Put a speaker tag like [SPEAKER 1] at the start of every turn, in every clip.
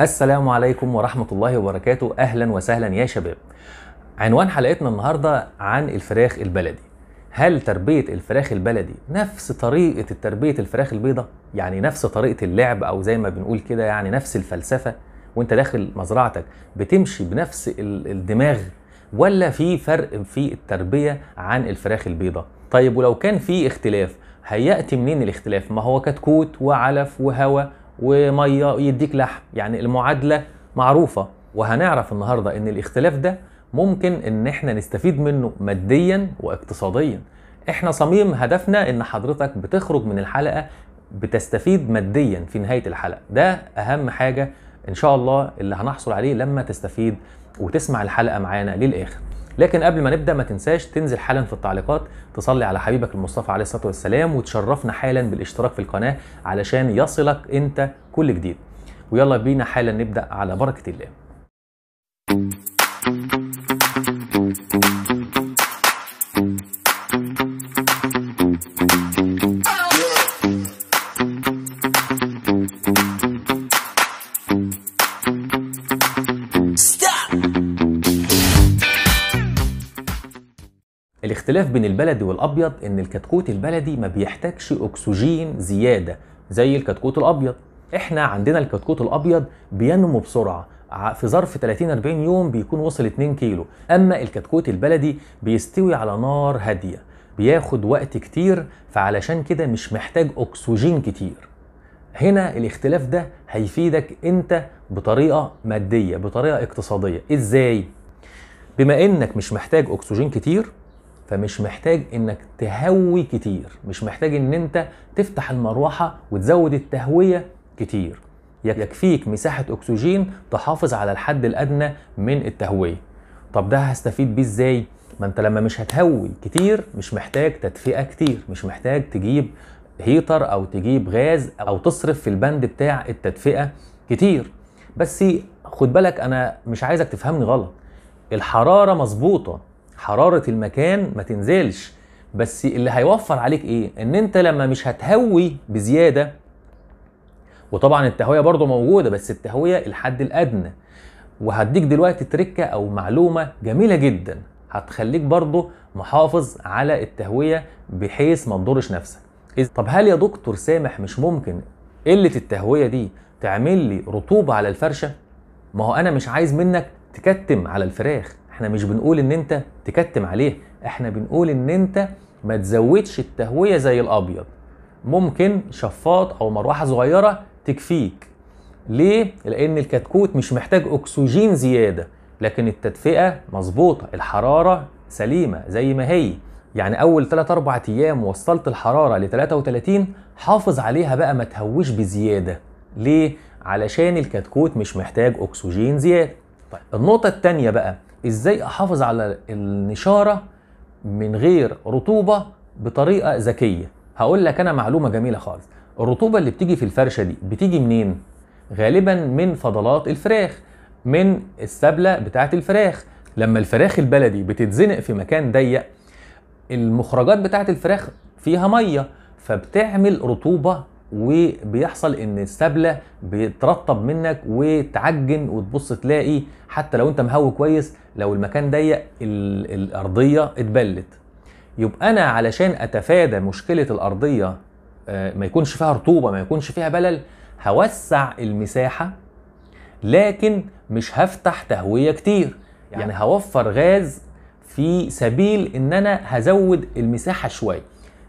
[SPEAKER 1] السلام عليكم ورحمة الله وبركاته أهلا وسهلا يا شباب عنوان حلقتنا النهاردة عن الفراخ البلدي هل تربية الفراخ البلدي نفس طريقة تربية الفراخ البيضاء؟ يعني نفس طريقة اللعب أو زي ما بنقول كده يعني نفس الفلسفة وانت داخل مزرعتك بتمشي بنفس الدماغ ولا في فرق في التربية عن الفراخ البيضاء؟ طيب ولو كان في اختلاف هيأتي منين الاختلاف؟ ما هو كتكوت وعلف وهواء وميه يديك لحم يعني المعادله معروفه وهنعرف النهارده ان الاختلاف ده ممكن ان احنا نستفيد منه ماديا واقتصاديا احنا صميم هدفنا ان حضرتك بتخرج من الحلقه بتستفيد ماديا في نهايه الحلقه ده اهم حاجه ان شاء الله اللي هنحصل عليه لما تستفيد وتسمع الحلقه معانا للاخر لكن قبل ما نبدا ما تنساش تنزل حالا في التعليقات تصلي على حبيبك المصطفى عليه الصلاه والسلام وتشرفنا حالا بالاشتراك في القناه علشان يصلك انت كل جديد ويلا بينا حالا نبدا على بركه الله الاختلاف بين البلدي والابيض ان الكتكوت البلدي ما بيحتاجش اكسجين زياده زي الكتكوت الابيض احنا عندنا الكتكوت الابيض بينمو بسرعه في ظرف 30 40 يوم بيكون وصل 2 كيلو اما الكتكوت البلدي بيستوي على نار هاديه بياخد وقت كتير فعلشان كده مش محتاج اكسجين كتير هنا الاختلاف ده هيفيدك انت بطريقه ماديه بطريقه اقتصاديه ازاي بما انك مش محتاج اكسجين كتير فمش محتاج انك تهوي كتير مش محتاج ان انت تفتح المروحه وتزود التهويه كتير يكفيك مساحه اكسجين تحافظ على الحد الادنى من التهويه طب ده هستفيد بيه ازاي ما انت لما مش هتهوي كتير مش محتاج تدفئه كتير مش محتاج تجيب هيتر او تجيب غاز او تصرف في البند بتاع التدفئه كتير بس خد بالك انا مش عايزك تفهمني غلط الحراره مظبوطه حراره المكان ما تنزلش بس اللي هيوفر عليك ايه ان انت لما مش هتهوي بزياده وطبعا التهويه برضو موجوده بس التهويه الحد الادنى وهديك دلوقتي تركه او معلومه جميله جدا هتخليك برضو محافظ على التهويه بحيث ما تضرش نفسك طب هل يا دكتور سامح مش ممكن قله التهويه دي تعمل لي رطوبه على الفرشه ما هو انا مش عايز منك تكتم على الفراخ احنا مش بنقول ان انت تكتم عليه احنا بنقول ان انت ما تزودش التهويه زي الابيض ممكن شفاط او مروحه صغيره تكفيك ليه لان الكتكوت مش محتاج اكسجين زياده لكن التدفئه مظبوطه الحراره سليمه زي ما هي يعني اول 3 4 ايام وصلت الحراره ل 33 حافظ عليها بقى ما تهوش بزياده ليه علشان الكتكوت مش محتاج اكسجين زياده طيب النقطه التانية بقى ازاي احافظ على النشاره من غير رطوبه بطريقه ذكيه هقول لك انا معلومه جميله خالص الرطوبه اللي بتيجي في الفرشه دي بتيجي منين غالبا من فضلات الفراخ من السبله بتاعه الفراخ لما الفراخ البلدي بتتزنق في مكان ضيق المخرجات بتاعه الفراخ فيها ميه فبتعمل رطوبه وبيحصل ان السبله بترطب منك وتعجن وتبص تلاقي حتى لو انت مهوي كويس لو المكان ضيق الارضيه اتبلت يبقى انا علشان اتفادى مشكله الارضيه آه، ما يكونش فيها رطوبه ما يكونش فيها بلل هوسع المساحه لكن مش هفتح تهويه كتير يعني هوفر غاز في سبيل ان انا هزود المساحه شويه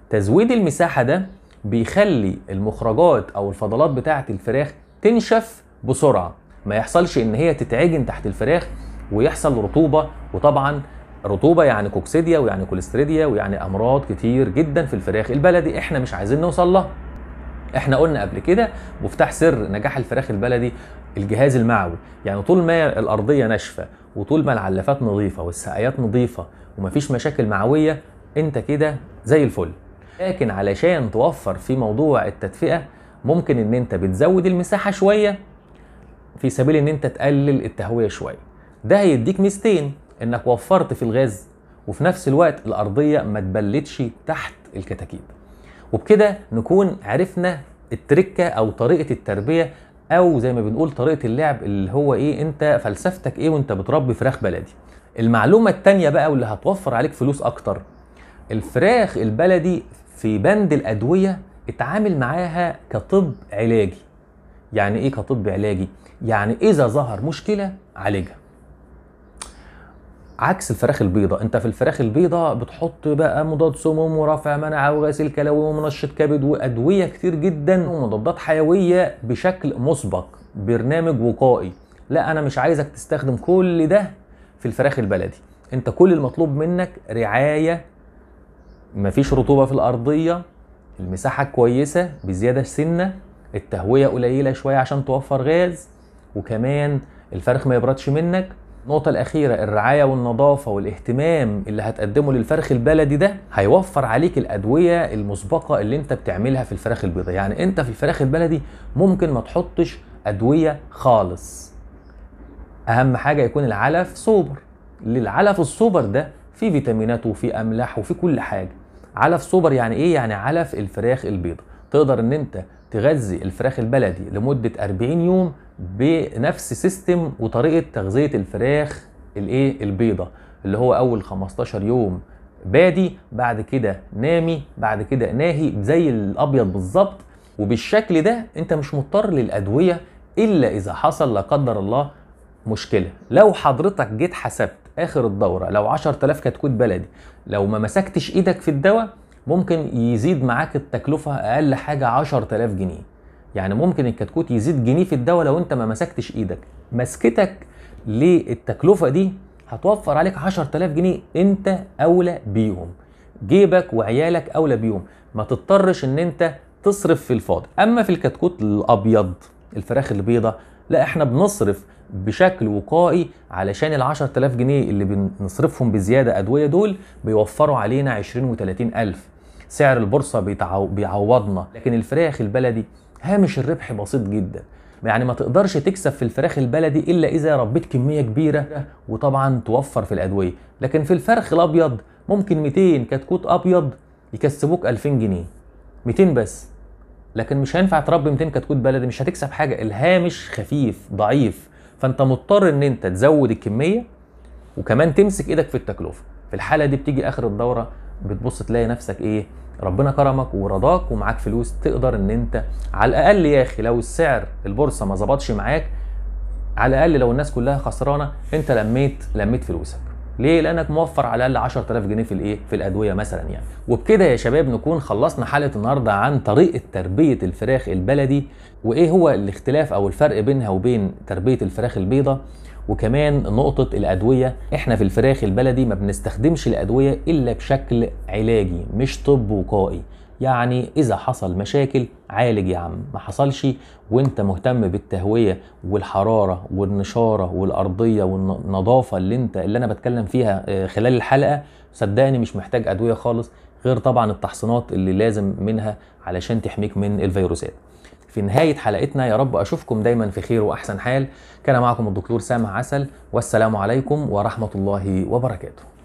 [SPEAKER 1] تزويد المساحه ده بيخلي المخرجات او الفضلات بتاعه الفراخ تنشف بسرعه ما يحصلش ان هي تتعجن تحت الفراخ ويحصل رطوبه وطبعا رطوبه يعني كوكسيديا ويعني كوليستريديا ويعني امراض كتير جدا في الفراخ البلدي احنا مش عايزين نوصل لها احنا قلنا قبل كده مفتاح سر نجاح الفراخ البلدي الجهاز المعوي يعني طول ما الارضيه ناشفه وطول ما العلافات نظيفه والسقايات نظيفه ومفيش مشاكل معويه انت كده زي الفل لكن علشان توفر في موضوع التدفئه ممكن ان انت بتزود المساحه شويه في سبيل ان انت تقلل التهويه شويه ده هيديك ميزتين انك وفرت في الغاز وفي نفس الوقت الارضيه ما تبلتش تحت الكتاكيت وبكده نكون عرفنا التركه او طريقه التربيه او زي ما بنقول طريقه اللعب اللي هو ايه انت فلسفتك ايه وانت بتربي فراخ بلدي المعلومه الثانيه بقى واللي هتوفر عليك فلوس اكتر الفراخ البلدي في بند الادويه اتعامل معاها كطب علاجي يعني ايه كطب علاجي يعني اذا ظهر مشكله عالجها عكس الفراخ البيضاء انت في الفراخ البيضاء بتحط بقى مضاد سموم ورافع مناعه وغسيل كلوي ومنشط كبد وادويه كتير جدا ومضادات حيويه بشكل مسبق برنامج وقائي لا انا مش عايزك تستخدم كل ده في الفراخ البلدي انت كل المطلوب منك رعايه مفيش رطوبه في الارضيه المساحه كويسه بزياده سنه التهويه قليله شويه عشان توفر غاز وكمان الفرخ ما يبردش منك النقطة الأخيرة الرعاية والنظافة والاهتمام اللي هتقدمه للفرخ البلدي ده هيوفر عليك الأدوية المسبقة اللي أنت بتعملها في الفراخ البيضاء، يعني أنت في الفراخ البلدي ممكن ما تحطش أدوية خالص. أهم حاجة يكون العلف سوبر، للعلف السوبر ده فيه فيتامينات وفيه أملاح وفيه كل حاجة، علف سوبر يعني ايه يعني علف الفراخ البيض تقدر ان انت تغذي الفراخ البلدي لمده 40 يوم بنفس سيستم وطريقه تغذيه الفراخ الايه البيضه اللي هو اول 15 يوم بادي بعد كده نامي بعد كده ناهي زي الابيض بالظبط وبالشكل ده انت مش مضطر للادويه الا اذا حصل لا قدر الله مشكله لو حضرتك جيت حسبت اخر الدوره لو 10000 كتكوت بلدي لو ما مسكتش ايدك في الدواء ممكن يزيد معاك التكلفه اقل حاجه 10000 جنيه يعني ممكن الكتكوت يزيد جنيه في الدواء لو انت ما مسكتش ايدك مسكتك للتكلفه دي هتوفر عليك 10000 جنيه انت اولى بيهم جيبك وعيالك اولى بيهم ما تضطرش ان انت تصرف في الفاضي اما في الكتكوت الابيض الفراخ البيضة لا احنا بنصرف بشكل وقائي علشان ال 10000 جنيه اللي بنصرفهم بزياده ادويه دول بيوفروا علينا 20 و30000 سعر البورصه بيتعو... بيعوضنا لكن الفراخ البلدي هامش الربح بسيط جدا يعني ما تقدرش تكسب في الفراخ البلدي الا اذا ربيت كميه كبيره وطبعا توفر في الادويه لكن في الفرخ الابيض ممكن 200 كتكوت ابيض يكسبوك 2000 جنيه 200 بس لكن مش هينفع تربي 200 كتكوت بلدي مش هتكسب حاجه الهامش خفيف ضعيف فانت مضطر ان انت تزود الكميه وكمان تمسك ايدك في التكلفه في الحاله دي بتيجي اخر الدوره بتبص تلاقي نفسك ايه ربنا كرمك ورضاك ومعاك فلوس تقدر ان انت على الاقل يا اخي لو السعر البورصه ما ظبطش معاك على الاقل لو الناس كلها خسرانه انت لميت لميت فلوسك ليه؟ لانك موفر على الاقل 10000 جنيه في الايه؟ في الادويه مثلا يعني. وبكده يا شباب نكون خلصنا حلقه النهارده عن طريقه تربيه الفراخ البلدي وايه هو الاختلاف او الفرق بينها وبين تربيه الفراخ البيضه وكمان نقطة الأدوية احنا في الفراخ البلدي ما بنستخدمش الأدوية إلا بشكل علاجي مش طب وقائي يعني اذا حصل مشاكل عالج يا عم ما حصلش وانت مهتم بالتهويه والحراره والنشاره والارضيه والنظافه اللي انت اللي انا بتكلم فيها آه، خلال الحلقه صدقني مش محتاج ادويه خالص غير طبعا التحصينات اللي لازم منها علشان تحميك من الفيروسات في نهاية حلقتنا يا رب أشوفكم دايما في خير وأحسن حال كان معكم الدكتور سامح عسل والسلام عليكم ورحمة الله وبركاته